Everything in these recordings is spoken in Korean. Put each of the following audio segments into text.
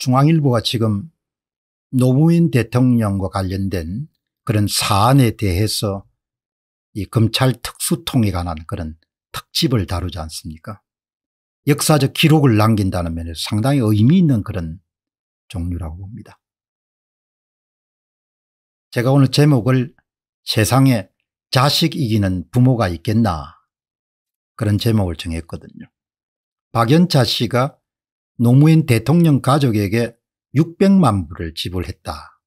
중앙일보가 지금 노무현 대통령과 관련된 그런 사안에 대해서 이 검찰 특수통에 관한 그런 특집을 다루지 않습니까 역사적 기록을 남긴다는 면에서 상당히 의미 있는 그런 종류라고 봅니다. 제가 오늘 제목을 세상에 자식 이기는 부모가 있겠나 그런 제목을 정했거든요. 박연차 씨가 노무현 대통령 가족에게 600만 불을 지불했다.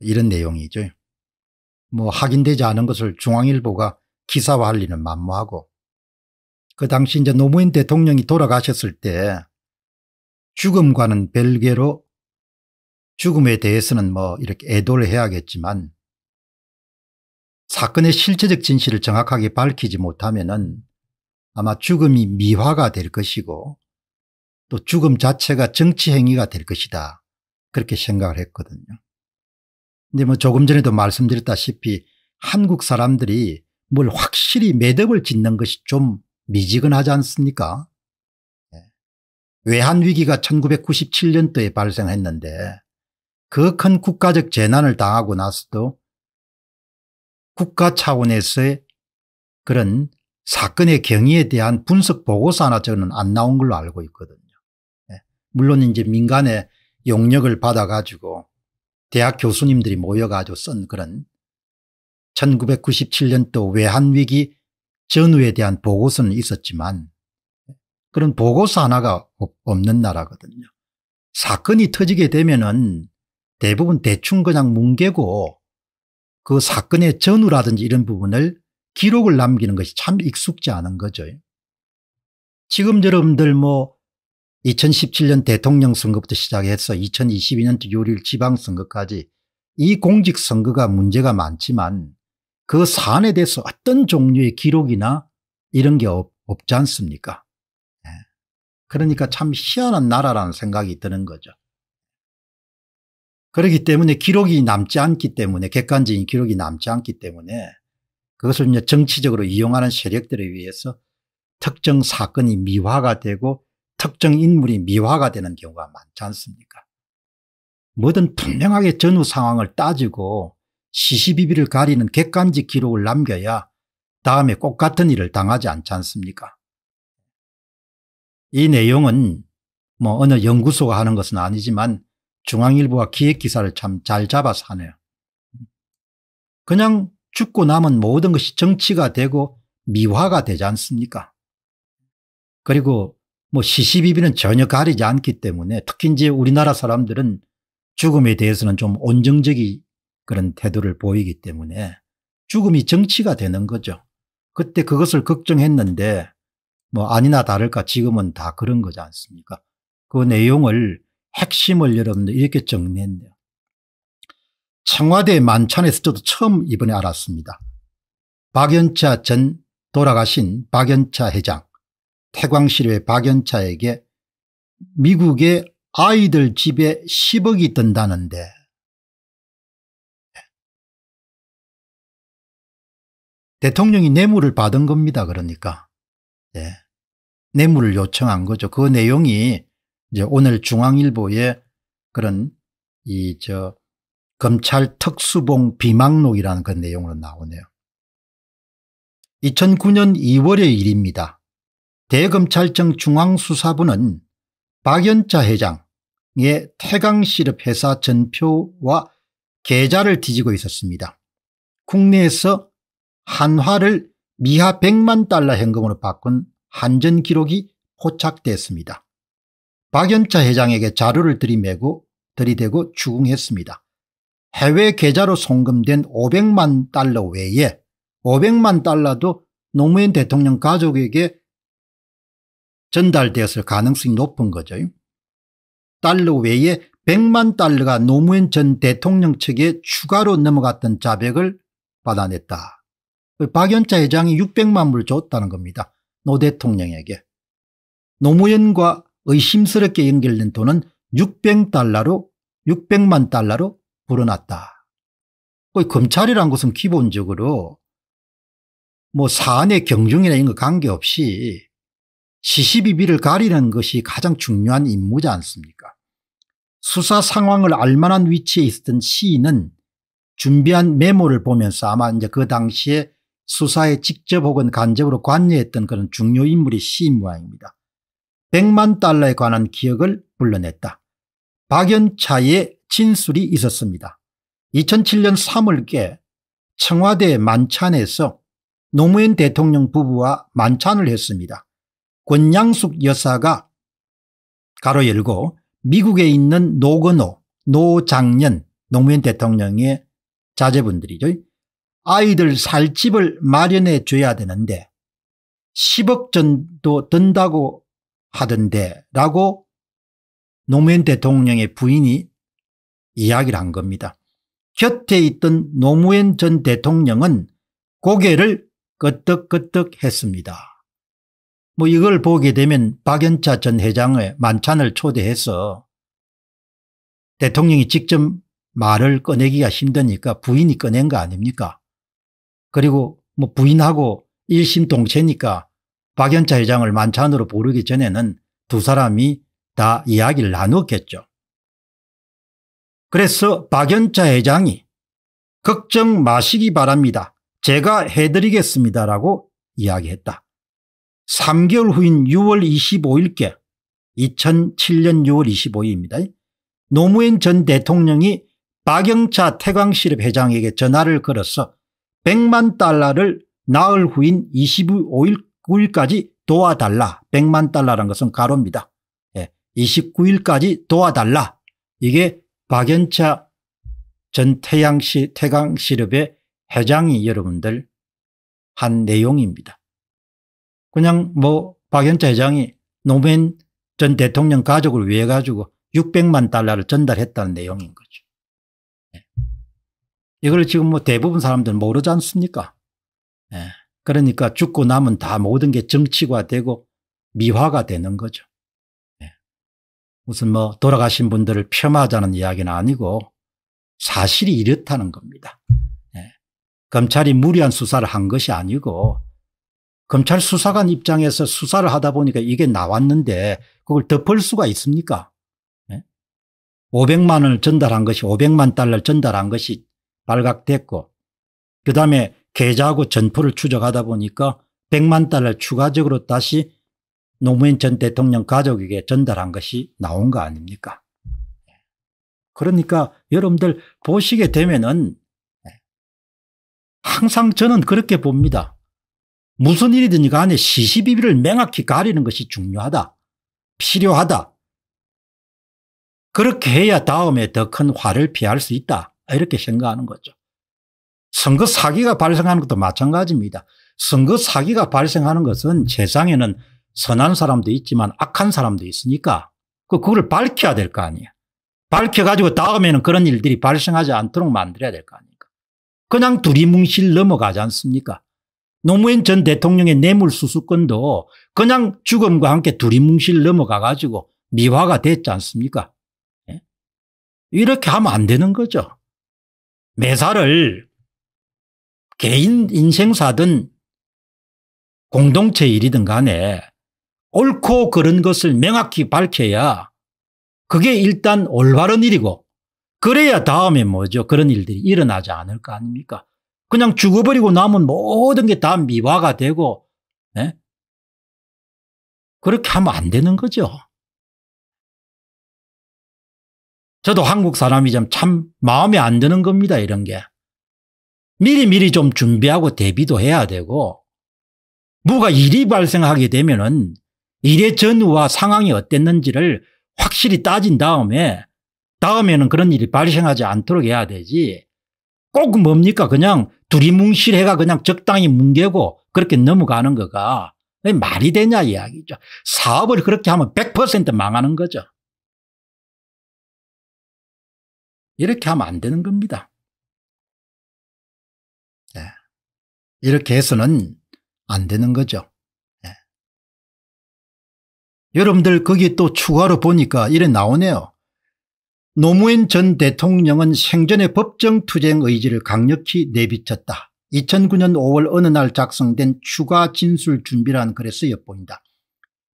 이런 내용이죠. 뭐 확인되지 않은 것을 중앙일보가 기사화할 리는 만무하고 그 당시 이제 노무현 대통령이 돌아가셨을 때 죽음과는 별개로 죽음에 대해서는 뭐 이렇게 애도를 해야겠지만 사건의 실체적 진실을 정확하게 밝히지 못하면 아마 죽음이 미화가 될 것이고 또 죽음 자체가 정치 행위가 될 것이다. 그렇게 생각을 했거든요. 근데 뭐 조금 전에도 말씀드렸다시피 한국 사람들이 뭘 확실히 매듭을 짓는 것이 좀 미지근하지 않습니까? 예. 외환위기가 1997년도에 발생했는데 그 큰 국가적 재난을 당하고 나서도 국가 차원에서의 그런 사건의 경위에 대한 분석 보고서 하나 저는 안 나온 걸로 알고 있거든요. 물론 이제 민간의 용역을 받아가지고 대학 교수님들이 모여가지고 쓴 그런 1997년도 외환위기 전후에 대한 보고서는 있었지만 그런 보고서 하나가 없는 나라거든요. 사건이 터지게 되면은 대부분 대충 그냥 뭉개고 그 사건의 전후라든지 이런 부분을 기록을 남기는 것이 참 익숙지 않은 거죠. 지금 여러분들 뭐 2017년 대통령 선거부터 시작해서 2022년 요일 지방선거까지 이 공직선거가 문제가 많지만 그 사안에 대해서 어떤 종류의 기록이나 이런 게 없, 지 않습니까 예. 그러니까 참 희한한 나라라는 생각이 드는 거죠. 그렇기 때문에 기록이 남지 않기 때문에 객관적인 기록이 남지 않기 때문에 그것을 이제 정치적으로 이용하는 세력들에 의해서 특정 사건이 미화가 되고 특정 인물이 미화가 되는 경우가 많지 않습니까? 뭐든 분명하게 전후 상황을 따지고 시시비비를 가리는 객관적 기록을 남겨야 다음에 꼭 같은 일을 당하지 않지 않습니까? 이 내용은 뭐 어느 연구소가 하는 것은 아니지만 중앙일보와 기획기사를 참 잘 잡아서 하네요. 그냥 죽고 남은 모든 것이 정치가 되고 미화가 되지 않습니까? 그리고 뭐 시시비비는 전혀 가리지 않기 때문에 특히 이제 우리나라 사람들은 죽음에 대해서는 좀 온정적인 그런 태도를 보이기 때문에 죽음이 정치가 되는 거죠. 그때 그것을 걱정했는데 뭐 아니나 다를까 지금은 다 그런 거지 않습니까? 그 내용을 핵심을 여러분들 이렇게 정리했네요. 청와대 만찬에서 저도 처음 이번에 알았습니다. 박연차 전 돌아가신 박연차 회장 태광실의 박연차에게 미국의 아이들 집에 10억이 든다는데 대통령이 뇌물을 받은 겁니다. 그러니까 네. 뇌물을 요청한 거죠. 그 내용이 이제 오늘 중앙일보에 그런 이 저 검찰 특수봉 비망록이라는 그 내용으로 나오네요. 2009년 2월의 일입니다. 대검찰청 중앙수사부는 박연차 회장의 태강시럽 회사 전표와 계좌를 뒤지고 있었습니다. 국내에서 한화를 미하 100만 달러 현금으로 바꾼 한전 기록이 포착됐습니다. 박연차 회장에게 자료를 들이매고 들이대고 추궁했습니다. 해외 계좌로 송금된 500만 달러 외에 500만 달러도 노무현 대통령 가족에게 전달되었을 가능성이 높은 거죠. 달러 외에 100만 달러가 노무현 전 대통령 측에 추가로 넘어갔던 자백을 받아냈다. 박연차 회장이 600만 불 줬다는 겁니다. 노 대통령에게. 노무현과 의심스럽게 연결된 돈은 600달러로 600만 달러로 불어났다. 검찰이란 것은 기본적으로 뭐 사안의 경중이나 이런 거 관계없이 시시비비를 가리는 것이 가장 중요한 임무지 않습니까 수사 상황을 알만한 위치에 있었던 시인은 준비한 메모를 보면서 아마 이제 그 당시에 수사에 직접 혹은 간접으로 관여했던 그런 중요 인물이 시인 모양입니다. 100만 달러에 관한 기억을 불러냈다. 박연차의 진술이 있었습니다. 2007년 3월께 청와대 만찬에서 노무현 대통령 부부와 만찬을 했습니다. 권양숙 여사가 가로 열고 미국에 있는 노건호, 노장년, 노무현 대통령의 자제분들이죠. 아이들 살 집을 마련해 줘야 되는데 10억 전도 든다고 하던데 라고 노무현 대통령의 부인이 이야기를 한 겁니다. 곁에 있던 노무현 전 대통령은 고개를 끄덕끄덕 했습니다. 뭐 이걸 보게 되면 박연차 전 회장의 만찬을 초대해서 대통령이 직접 말을 꺼내기가 힘드니까 부인이 꺼낸 거 아닙니까? 그리고 뭐 부인하고 일심동체니까 박연차 회장을 만찬으로 부르기 전에는 두 사람이 다 이야기를 나눴겠죠 그래서 박연차 회장이 걱정 마시기 바랍니다. 제가 해드리겠습니다라고 이야기했다. 3개월 후인 6월 25일께 2007년 6월 25일입니다. 노무현 전 대통령이 박영차 태광실업 회장에게 전화를 걸어서 100만 달러를 나흘 후인 25일 9일까지 도와달라. 100만 달러란 것은 가로입니다. 예. 29일까지 도와달라. 이게 박연차 전 태양시 태강실업의 회장이 여러분들 한 내용입니다. 그냥 뭐 박연차 회장이 노무현 전 대통령 가족을 위해 가지고 600만 달러를 전달했다는 내용인 거죠. 예. 이걸 지금 뭐 대부분 사람들 모르지 않습니까? 네. 그러니까 죽고 나면 다 모든 게 정치가 되고 미화가 되는 거죠. 네. 무슨 뭐 돌아가신 분들을 폄하자는 이야기는 아니고 사실이 이렇다는 겁니다. 검찰이 무리한 수사를 한 것이 아니고 검찰 수사관 입장에서 수사를 하다 보니까 이게 나왔는데 그걸 덮을 수가 있습니까? 500만 예? 원을 전달한 것이 500만 달러를 전달한 것이 발각됐고 그다음에 계좌하고 전포를 추적하다 보니까 100만 달러를 추가적으로 다시 노무현 전 대통령 가족에게 전달한 것이 나온 거 아닙니까? 그러니까 여러분들 보시게 되면은 항상 저는 그렇게 봅니다. 무슨 일이든지 간에 시시비비를 명확히 가리는 것이 중요하다. 필요하다. 그렇게 해야 다음에 더 큰 화를 피할 수 있다. 이렇게 생각하는 거죠. 선거 사기가 발생하는 것도 마찬가지입니다. 선거 사기가 발생하는 것은 세상에는 선한 사람도 있지만 악한 사람도 있으니까 그걸 밝혀야 될 거 아니에요. 밝혀가지고 다음에는 그런 일들이 발생하지 않도록 만들어야 될 거 아닙니까. 그냥 두리뭉실 넘어가지 않습니까. 노무현 전 대통령의 뇌물수수권도 그냥 죽음과 함께 두리뭉실 넘어가 가지고 미화가 됐지 않습니까? 예? 이렇게 하면 안 되는 거죠. 매사를 개인 인생사든 공동체 일이든 간에 옳고 그런 것을 명확히 밝혀야 그게 일단 올바른 일이고 그래야 다음에 뭐죠 그런 일들이 일어나지 않을 거 아닙니까 그냥 죽어버리고 남은 모든 게 다 미화가 되고 네? 그렇게 하면 안 되는 거죠. 저도 한국 사람이 좀 참 마음에 안 드는 겁니다. 이런 게. 미리 미리 좀 준비하고 대비도 해야 되고 뭐가 일이 발생하게 되면 은 일의 전후와 상황이 어땠는지를 확실히 따진 다음에 다음에는 그런 일이 발생하지 않도록 해야 되지 꼭 뭡니까 그냥 두리뭉실해가 그냥 적당히 뭉개고 그렇게 넘어가는 거가 말이 되냐 이야기죠. 사업을 그렇게 하면 100% 망하는 거죠. 이렇게 하면 안 되는 겁니다. 네. 이렇게 해서는 안 되는 거죠. 네. 여러분들 거기 또 추가로 보니까 이래 나오네요. 노무현 전 대통령은 생전의 법정투쟁 의지를 강력히 내비쳤다. 2009년 5월 어느 날 작성된 추가 진술 준비라는 글에서 엿보인다.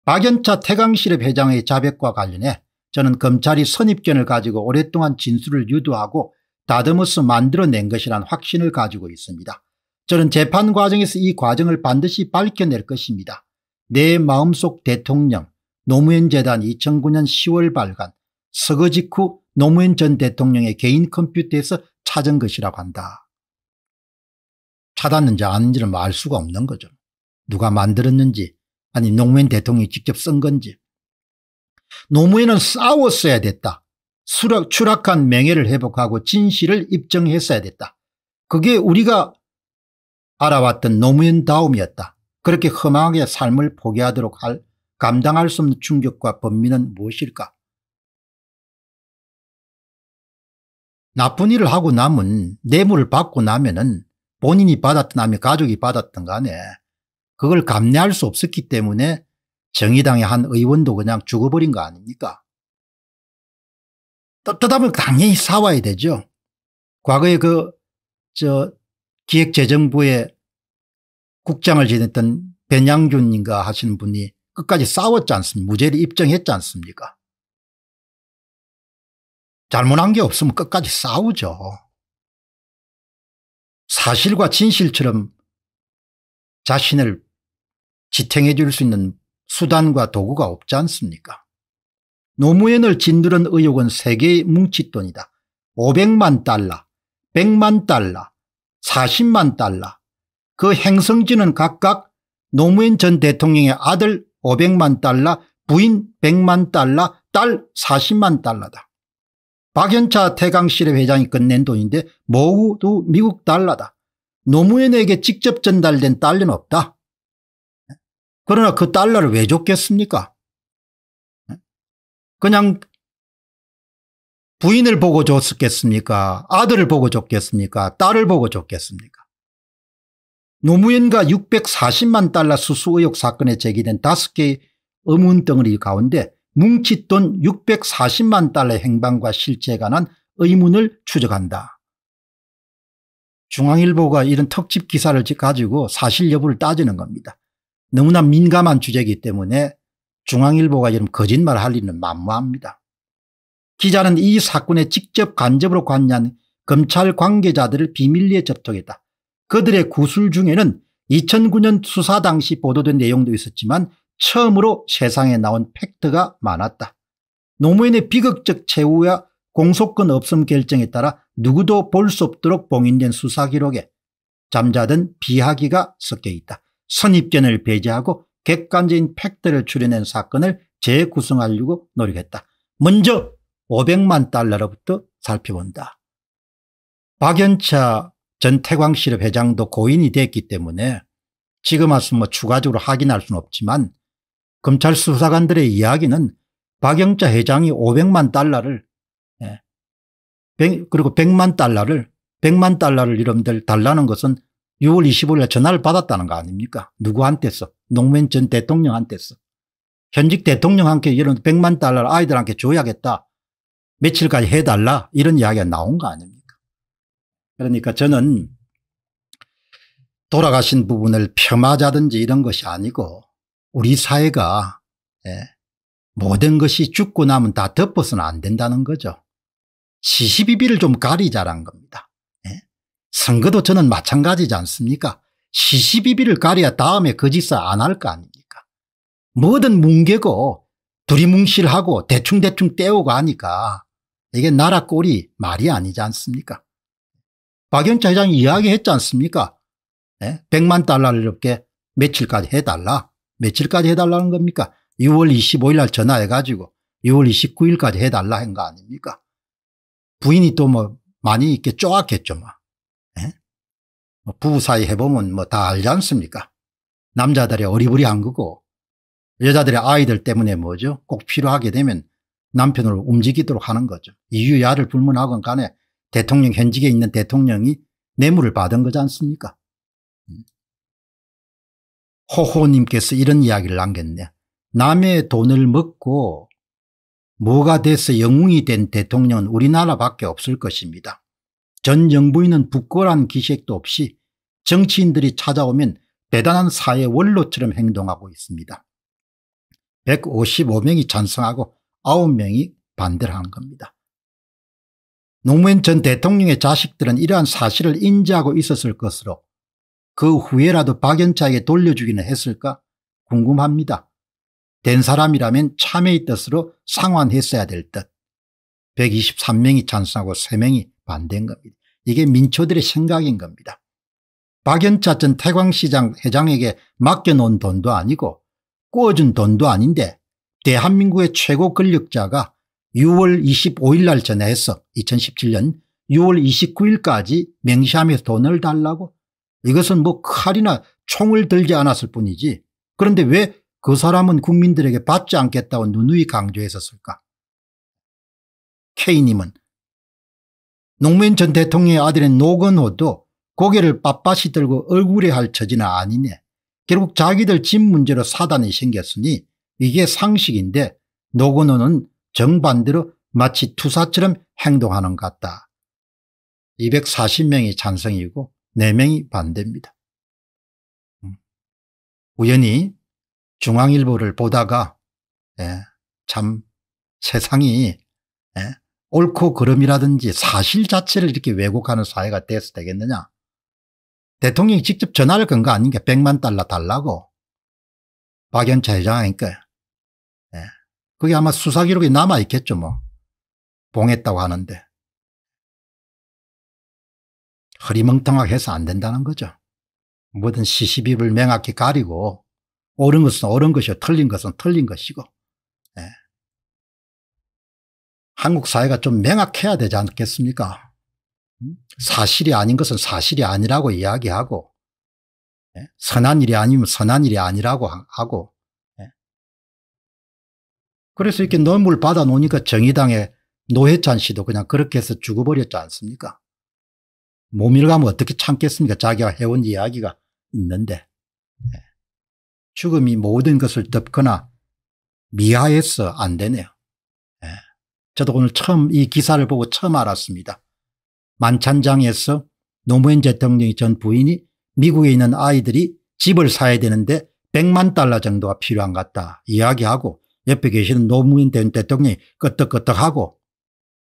박연차 태강실업 회장의 자백과 관련해 저는 검찰이 선입견을 가지고 오랫동안 진술을 유도하고 다듬어서 만들어낸 것이란 확신을 가지고 있습니다. 저는 재판 과정에서 이 과정을 반드시 밝혀낼 것입니다. 내 마음속 대통령 노무현 재단 2009년 10월 발간 서거 직후 노무현 전 대통령의 개인 컴퓨터에서 찾은 것이라고 한다. 찾았는지 아닌지는 알 수가 없는 거죠. 누가 만들었는지 아니 노무현 대통령이 직접 쓴 건지. 노무현은 싸웠어야 됐다. 수락, 추락한 명예를 회복하고 진실을 입증했어야 됐다. 그게 우리가 알아왔던 노무현 다움이었다. 그렇게 험하게 삶을 포기하도록 할 감당할 수 없는 충격과 범민은 무엇일까? 나쁜 일을 하고 남은 뇌물을 받고 나면은 본인이 받았던 아니면 가족이 받았던 간에 그걸 감내할 수 없었기 때문에 정의당의 한 의원도 그냥 죽어버린 거 아닙니까? 떳떳하면 당연히 사와야 되죠. 과거에 그, 저, 기획재정부의 국장을 지냈던 변양준인가 하시는 분이 끝까지 싸웠지 않습니까? 무죄를 입증했지 않습니까? 잘못한 게 없으면 끝까지 싸우죠. 사실과 진실처럼 자신을 지탱해 줄 수 있는 수단과 도구가 없지 않습니까? 노무현을 진두른 의혹은 세계의 뭉칫돈이다. 500만 달러, 100만 달러, 40만 달러. 그 행성지는 각각 노무현 전 대통령의 아들 500만 달러, 부인 100만 달러, 딸 40만 달러다. 박연차 태강실의 회장이 끝낸 돈인데 모두 미국 달러다. 노무현에게 직접 전달된 달러는 없다. 그러나 그 달러를 왜 줬겠습니까? 그냥 부인을 보고 줬겠습니까? 아들을 보고 줬겠습니까? 딸을 보고 줬겠습니까? 노무현과 640만 달러 수수 의혹 사건에 제기된 다 개의 의문덩어리 가운데 뭉칫돈 640만 달러의 행방과 실체에 관한 의문을 추적한다. 중앙일보가 이런 특집 기사를 가지고 사실 여부를 따지는 겁니다. 너무나 민감한 주제이기 때문에 중앙일보가 이런 거짓말 할 일은 만무합니다. 기자는 이 사건에 직접 간접으로 관여한 검찰 관계자들을 비밀리에 접촉했다. 그들의 구술 중에는 2009년 수사 당시 보도된 내용도 있었지만 처음으로 세상에 나온 팩트가 많았다. 노무현의 비극적 최후야 공소권 없음 결정에 따라 누구도 볼 수 없도록 봉인된 수사기록에 잠자던 비하기가 섞여 있다. 선입견을 배제하고 객관적인 팩트를 추려낸 사건을 재구성하려고 노력했다. 먼저 500만 달러로부터 살펴본다. 박연차 전 태광실업 회장도 고인이 됐기 때문에 지금 와서 뭐 추가적으로 확인할 수는 없지만 검찰 수사관들의 이야기는 박영자 회장이 500만 달러를 예. 100, 그리고 100만 달러를 100만 달러를 이름분들 달라는 것은 6월 25일에 전화를 받았다는 거 아닙니까 누구한테서 노무현 전 대통령한테서 현직 대통령한테 이런 100만 달러를 아이들한테 줘야겠다 며칠까지 해달라 이런 이야기가 나온 거 아닙니까 그러니까 저는 돌아가신 부분을 폄하자든지 이런 것이 아니고 우리 사회가 예, 모든 것이 죽고 나면 다 덮어서는 안 된다는 거죠. 시시비비를 좀 가리자란 겁니다. 예? 선거도 저는 마찬가지지 않습니까? 시시비비를 가려야 다음에 거짓사 그 안할 거 아닙니까? 뭐든 뭉개고 두리뭉실하고 대충대충 떼우고 하니까 이게 나라 꼴이 말이 아니지 않습니까? 박영차 회장이 이야기했지 않습니까? 예? 100만 달러를 이렇게 며칠까지 해달라. 며칠까지 해달라는 겁니까? 6월 25일 날 전화해가지고 6월 29일까지 해달라 한 거 아닙니까? 부인이 또 뭐 많이 이렇게 쪼았겠죠. 뭐. 예? 뭐 부부 사이 해보면 뭐 다 알지 않습니까? 남자들이 어리부리한 거고 여자들의 아이들 때문에 뭐죠? 꼭 필요하게 되면 남편을 움직이도록 하는 거죠. 이유야를 불문하건 간에 대통령 현직에 있는 대통령이 뇌물을 받은 거지 않습니까? 음. 호호님께서 이런 이야기를 남겼네. 남의 돈을 먹고 뭐가 돼서 영웅이 된 대통령은 우리나라밖에 없을 것입니다. 전 정부인은 부끄러운 기색도 없이 정치인들이 찾아오면 대단한 사회 원로처럼 행동하고 있습니다. 155명이 찬성하고 9명이 반대를 하는 겁니다. 노무현 전 대통령의 자식들은 이러한 사실을 인지하고 있었을 것으로 그 후에라도 박연차에게 돌려주기는 했을까 궁금합니다. 된 사람이라면 참회의 뜻으로 상환했어야 될 듯. 123명이 찬성하고 3명이 반대인 겁니다. 이게 민초들의 생각인 겁니다. 박연차 전 태광시장 회장에게 맡겨놓은 돈도 아니고 꾸어준 돈도 아닌데 대한민국의 최고 권력자가 6월 25일 날전에해서 2017년 6월 29일까지 명시하면서 돈을 달라고 이것은 뭐 칼이나 총을 들지 않았을 뿐이지 그런데 왜 그 사람은 국민들에게 받지 않겠다고 누누이 강조했었을까 K님은 노무현 전 대통령의 아들인 노건호도 고개를 빳빳이 들고 얼굴에 할 처지는 아니네 결국 자기들 집 문제로 사단이 생겼으니 이게 상식인데 노건호는 정반대로 마치 투사처럼 행동하는 것 같다. 240명이 찬성이고 4명이 반대입니다. 음. 우연히 중앙일보를 보다가 예, 참 세상이 예, 옳고 그름이라든지 사실 자체를 이렇게 왜곡하는 사회가 돼서 되겠느냐. 대통령이 직접 전화를 건 거 아닌가 100만 달러 달라고 박연차 회장이니까 그, 예, 그게 아마 수사기록이 남아있겠죠 뭐 봉했다고 하는데 허리멍텅하게 해서 안 된다는 거죠. 뭐든 시시비를 명확히 가리고 옳은 것은 옳은 것이고 틀린 것은 틀린 것이고 예. 한국 사회가 좀 명확해야 되지 않겠습니까? 음? 사실이 아닌 것은 사실이 아니라고 이야기하고 예. 선한 일이 아니면 선한 일이 아니라고 하고 예. 그래서 이렇게 뇌물 음. 받아 놓으니까 정의당의 노회찬 씨도 그냥 그렇게 해서 죽어버렸지 않습니까? 모밀감면 어떻게 참겠습니까? 자기가 해온 이야기가 있는데. 예. 죽음이 모든 것을 덮거나 미화해서 안 되네요. 예. 저도 오늘 처음 이 기사를 보고 처음 알았습니다. 만찬장에서 노무현 대통령이 전 부인이 미국에 있는 아이들이 집을 사야 되는데 100만 달러 정도가 필요한 것 같다 이야기하고 옆에 계시는 노무현 대통령이 끄떡끄떡하고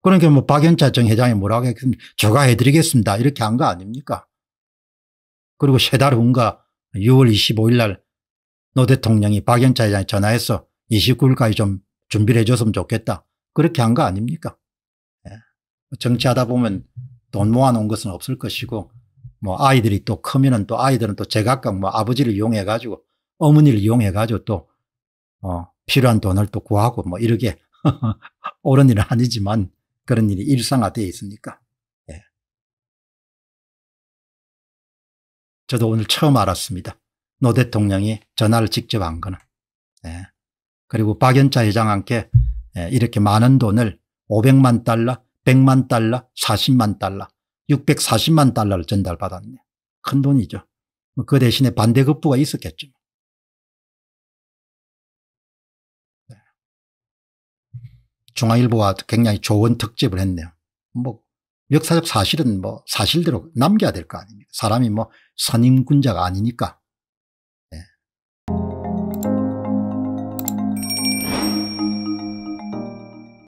그러니까 뭐 박연차 전 회장이 뭐라고 했겠습니까? 제가 해드리겠습니다. 이렇게 한 거 아닙니까? 그리고 세달 후인가 6월 25일 날 노 대통령이 박연차 회장이 전화해서 29일까지 좀 준비를 해줬으면 좋겠다. 그렇게 한 거 아닙니까? 예. 뭐 정치하다 보면 돈 모아놓은 것은 없을 것이고 뭐 아이들이 또 크면은 또 아이들은 또 제각각 뭐 아버지를 이용해 가지고 어머니를 이용해 가지고 또어 필요한 돈을 또 구하고 뭐 이렇게 옳은 일은 아니지만 그런 일이 일상화되어 있습니까 예. 저도 오늘 처음 알았습니다. 노 대통령이 전화를 직접 한 거는. 예. 그리고 박연차 회장한테 예, 이렇게 많은 돈을 500만 달러, 100만 달러, 40만 달러, 640만 달러를 전달받았네. 큰 돈이죠. 뭐 그 대신에 반대급부가 있었겠죠. 중앙일보가 굉장히 좋은 특집을 했네요. 뭐 역사적 사실은 뭐 사실대로 남겨야 될 거 아닙니까? 사람이 뭐 선임군자가 아니니까.